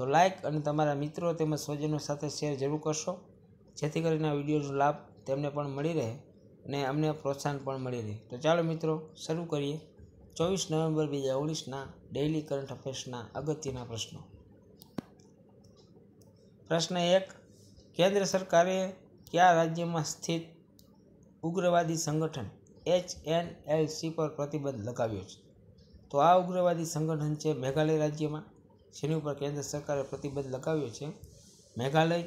તો લાઇક અને તમારા મિત્રો તેમજ સ્વજનો સાથે શેર જરૂર કરશો જેથી કરીને આ વિડીયોનો લાભ તેમને પણ મળી રહે અને અમને પ્રોત્સાહન પણ મળી રહે તો ચાલો મિત્રો શરૂ કરીએ ચોવીસ નવેમ્બર બે હજાર ઓગણીસના ડેઇલી કરંટ અફેર્સના અગત્યના પ્રશ્નો પ્રશ્ન એક કેન્દ્ર સરકારે કયા રાજ્યમાં સ્થિત ઉગ્રવાદી સંગઠન એચ એન એલ સી પર પ્રતિબંધ લગાવ્યો છે તો આ ઉગ્રવાદી સંગઠન છે મેઘાલય રાજ્યમાં જેની ઉપર કેન્દ્ર સરકારે પ્રતિબંધ લગાવ્યો છે મેઘાલય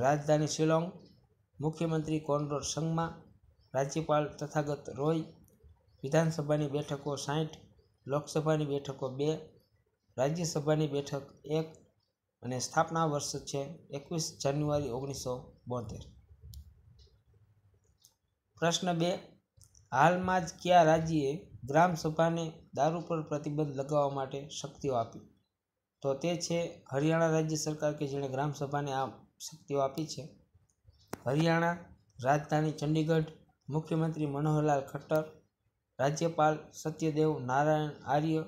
રાજધાની શિલોંગ મુખ્યમંત્રી કોનરોડ સંગમા રાજ્યપાલ તથાગત રોય વિધાનસભાની બેઠકો સાઠ લોકસભાની બેઠકો બે રાજ્યસભાની બેઠક એક અને સ્થાપના વર્ષ છે એકવીસ જાન્યુઆરી ઓગણીસો બોતેર પ્રશ્ન બે હાલમાં જ કયા રાજ્યે ગ્રામસભાને દારૂ પર પ્રતિબંધ લગાવવા માટે શક્તિઓ આપી તો તે છે હરિયાણા રાજ્ય સરકાર કે જેણે ગ્રામસભાને આ શક્તિઓ આપી છે હરિયાણા રાજધાની ચંડીગઢ મુખ્યમંત્રી મનોહરલાલ ખટ્ટર રાજ્યપાલ સત્યદેવ નારાયણ આર્ય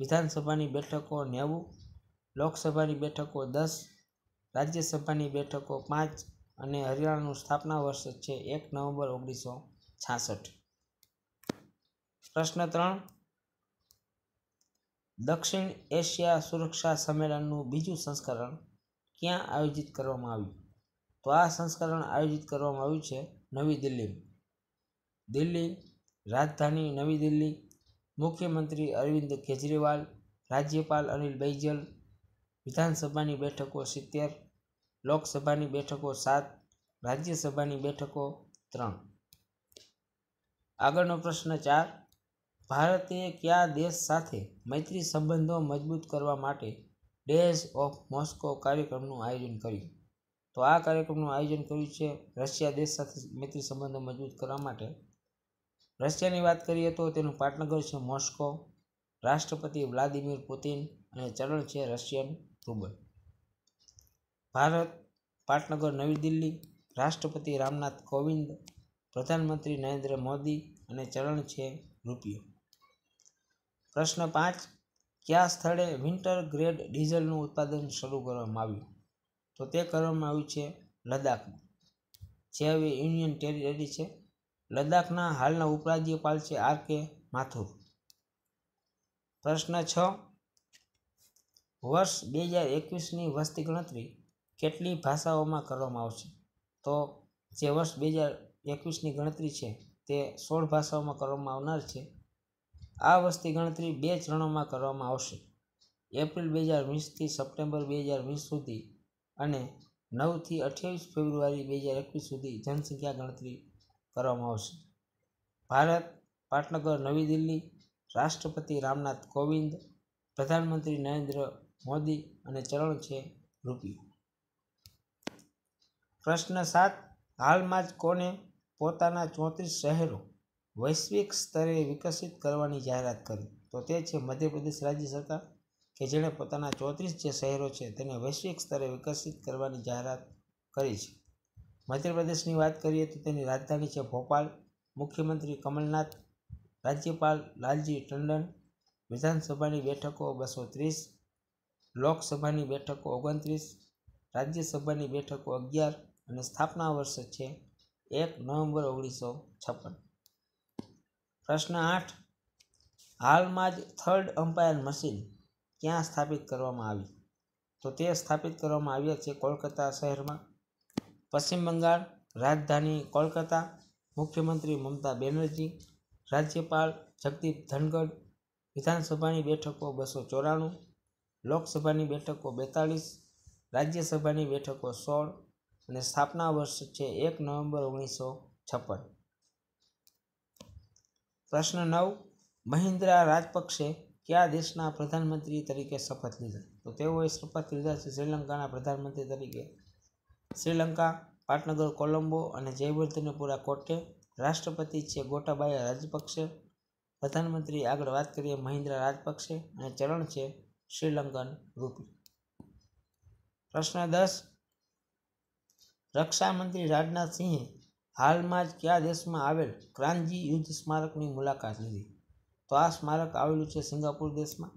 વિધાનસભાની બેઠકો નેવું લોકસભાની બેઠકો દસ રાજ્યસભાની બેઠકો પાંચ અને હરિયાણાનું સ્થાપના વર્ષ છે એક નવેમ્બર ઓગણીસો છાસઠ પ્રશ્ન ત્રણ દક્ષિણ એશિયા સુરક્ષા સંમેલનનું બીજું સંસ્કરણ ક્યાં આયોજિત કરવામાં આવ્યું તો આ સંસ્કરણ આયોજિત કરવામાં આવ્યું છે નવી દિલ્હી દિલ્હી રાજધાની નવી દિલ્હી મુખ્યમંત્રી અરવિંદ કેજરીવાલ રાજ્યપાલ અનિલ બૈજલ વિધાનસભાની બેઠકો સિત્તેર લોકસભાની બેઠકો સાત રાજ્યસભાની બેઠકો ત્રણ આગળનો પ્રશ્ન ચાર ભારતે કયા દેશ સાથે મૈત્રી સંબંધો મજબૂત કરવા માટે ડેઝ ઓફ મોસ્કો કાર્યક્રમનું આયોજન કર્યું તો આ કાર્યક્રમનું આયોજન કર્યું છે રશિયા દેશ સાથે મૈત્રી સંબંધો મજબૂત કરવા માટે રશિયાની વાત કરીએ તો તેનું પાટનગર છે મોસ્કો રાષ્ટ્રપતિ વ્લાદિમીર પુતિન અને ચરણ છે રશિયન રૂબલ ભારત પાટનગર નવી દિલ્હી રાષ્ટ્રપતિ રામનાથ કોવિંદ પ્રધાનમંત્રી નરેન્દ્ર મોદી અને ચરણ છે રૂપિયો પ્રશ્ન પાંચ કયા સ્થળે વિન્ટર ગ્રેડ ડીઝલનું ઉત્પાદન શરૂ કરવામાં આવ્યું તો તે કરવામાં આવ્યું છે લદ્દાખમાં જે હવે યુનિયન ટેરિટરી છે લદ્દાખના હાલના ઉપરાજ્યપાલ છે આર કે માથુર પ્રશ્ન છ વર્ષ બે હજાર એકવીસની વસ્તી ગણતરી કેટલી ભાષાઓમાં કરવામાં આવશે તો જે વર્ષ બે હજાર એકવીસની ગણતરી છે તે સોળ ભાષાઓમાં કરવામાં આવનાર છે આ વસ્તી ગણતરી બે ચરણોમાં કરવામાં આવશે એપ્રિલ બે હજાર વીસથી સપ્ટેમ્બર બે હજાર વીસ સુધી અને નવથી અઠ્યાવીસ ફેબ્રુઆરી બે હજાર એકવીસ સુધી જનસંખ્યા ગણતરી કરવામાં આવશે ભારત પાટનગર નવી દિલ્હી રાષ્ટ્રપતિ રામનાથ કોવિંદ પ્રધાનમંત્રી નરેન્દ્ર મોદી અને ચરણ છે રૂપિયો પ્રશ્ન સાત હાલમાં જ કોને પોતાના ચોત્રીસ શહેરો વૈશ્વિક સ્તરે વિકસિત કરવાની જાહેરાત કરી તો તે છે મધ્યપ્રદેશ રાજ્ય સરકાર કે જેણે પોતાના ચોત્રીસ જે શહેરો છે તેને વૈશ્વિક સ્તરે વિકસિત કરવાની જાહેરાત કરી છે મધ્યપ્રદેશની વાત કરીએ તો તેની રાજધાની છે ભોપાલ મુખ્યમંત્રી કમલનાથ રાજ્યપાલ લાલજી ટંડન વિધાનસભાની બેઠકો બસો ત્રીસ લોકસભાની બેઠકો ઓગણત્રીસ રાજ્યસભાની બેઠકો અગિયાર અને સ્થાપના વર્ષ છે એક નવેમ્બર ઓગણીસો છપ્પન પ્રશ્ન આઠ હાલમાં જ થર્ડ અમ્પાયર મશીન ક્યાં સ્થાપિત કરવામાં આવી તો તે સ્થાપિત કરવામાં આવ્યા છે કોલકાતા શહેરમાં પશ્ચિમ બંગાળ રાજધાની કોલકાતા મુખ્યમંત્રી મમતા બેનર્જી રાજ્યપાલ જગદીપ ધનગઢ વિધાનસભાની બેઠકો બસો ચોરાણું લોકસભાની બેઠકો બેતાળીસ રાજ્યસભાની બેઠકો સોળ અને સ્થાપના વર્ષ છે એક નવેમ્બર ઓગણીસો છપ્પન પ્રશ્ન નવ મહિન્દ્રા રાજપક્ષે કયા દેશના પ્રધાનમંત્રી તરીકે શપથ લીધા તો તેઓએ શપથ લીધા છે શ્રીલંકાના પ્રધાનમંત્રી તરીકે શ્રીલંકા પાટનગર કોલંબો અને જયવર્ધનેપુરા કોટે રાષ્ટ્રપતિ છે ગોટાબાયા રાજપક્ષે પ્રધાનમંત્રી આગળ વાત કરીએ મહિન્દ્રા રાજપક્ષે અને ચરણ છે શ્રીલંકન રૂપી પ્રશ્ન દસ રક્ષામંત્રી રાજનાથસિંહે હાલમાં જ કયા દેશમાં આવેલ ક્રાંજી યુદ્ધ સ્મારકની મુલાકાત લીધી તો આ સ્મારક આવેલું છે સિંગાપુર દેશમાં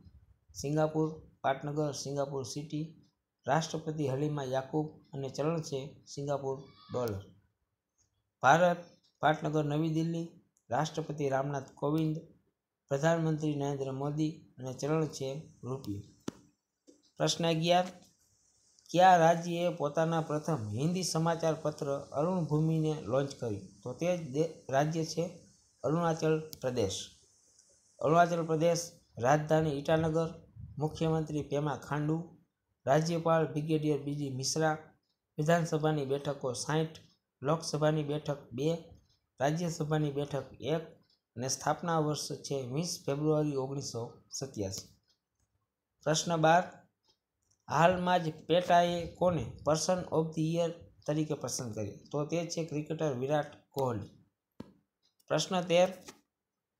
સિંગાપુર પાટનગર સિંગાપુર સિટી રાષ્ટ્રપતિ હલીમા યાકુબ અને ચલણ છે સિંગાપુર ડોલર ભારત પાટનગર નવી દિલ્હી રાષ્ટ્રપતિ રામનાથ કોવિંદ પ્રધાનમંત્રી નરેન્દ્ર મોદી અને ચલણ છે રૂપિયો પ્રશ્ન અગિયાર કયા રાજ્યએ પોતાના પ્રથમ હિન્દી સમાચાર પત્ર અરુણભૂમિને લોન્ચ કર્યું તો તે જ રાજ્ય છે અરુણાચલ પ્રદેશ અરુણાચલ પ્રદેશ રાજધાની ઈટાનગર મુખ્યમંત્રી પેમા ખાંડુ રાજ્યપાલ બ્રિગેડિયર બીજી મિશ્રા વિધાનસભાની બેઠકો સાઠ લોકસભાની બેઠક બે રાજ્યસભાની બેઠક એક અને સ્થાપના વર્ષ છે વીસ ફેબ્રુઆરી ઓગણીસો સત્યાસી પ્રશ્ન બાર હાલમાં જ પેટાએ કોને પર્સન ઓફ ધી યર તરીકે પસંદ કર્યું તો તે છે ક્રિકેટર વિરાટ કોહલી પ્રશ્ન તેર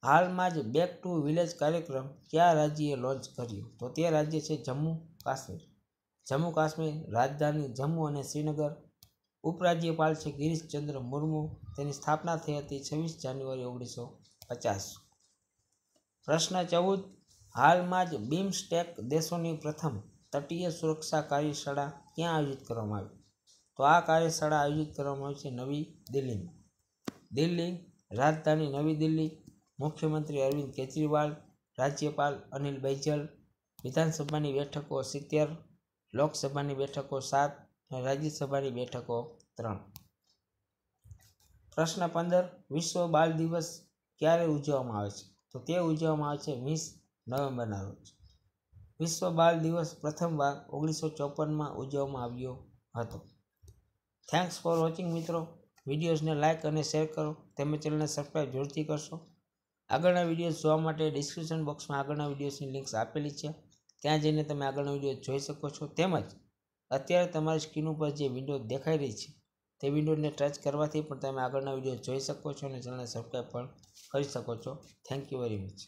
હાલમાં જ બેક ટુ વિલેજ કાર્યક્રમ કયા રાજ્યએ લોન્ચ કર્યું તો તે રાજ્ય છે જમ્મુ કાશ્મીર જમ્મુ કાશ્મીર રાજધાની જમ્મુ અને શ્રીનગર ઉપરાજ્યપાલ છે ગિરીશચંદ્ર મુર્મુ તેની સ્થાપના થઈ હતી છવ્વીસ જાન્યુઆરી ઓગણીસો પચાસ પ્રશ્ન ચૌદ હાલમાં જ બીમસ્ટેક દેશોની પ્રથમ તટીય સુરક્ષા કાર્યશાળા ક્યાં આયોજિત કરવામાં આવી તો આ કાર્યશાળા આયોજિત કરવામાં આવી છે નવી દિલ્હીમાં દિલ્હી રાજધાની નવી દિલ્હી મુખ્યમંત્રી અરવિંદ કેજરીવાલ રાજ્યપાલ અનિલ બૈજલ વિધાનસભાની બેઠકો સિત્તેર લોકસભાની બેઠકો સાત અને રાજ્યસભાની બેઠકો ત્રણ પ્રશ્ન પંદર વિશ્વ બાળ દિવસ ક્યારે ઉજવવામાં આવે છે તો તે ઉજવવામાં આવે છે વીસ નવેમ્બરના રોજ વિશ્વ બાળ દિવસ પ્રથમવાર ઓગણીસો ચોપનમાં ઉજવવામાં આવ્યો હતો થેન્ક્સ ફોર વોચિંગ મિત્રો વિડીયોઝને લાઇક અને શેર કરો તેમજ ચેનલને સબસ્ક્રાઈબ જરૂરથી કરશો આગળના વિડીયોઝ જોવા માટે ડિસ્ક્રિપ્શન બોક્સમાં આગળના વિડીયોઝની લિંક્સ આપેલી છે ત્યાં જઈને તમે આગળનો વિડીયો જોઈ શકો છો તેમજ અત્યારે તમારી સ્ક્રીન ઉપર જે વિન્ડો દેખાઈ રહી છે તે વિન્ડોને ટચ કરવાથી પણ તમે આગળના વિડીયો જોઈ શકો છો અને ચેનલને સબસ્ક્રાઈબ પણ કરી શકો છો થેન્ક યુ વેરી મચ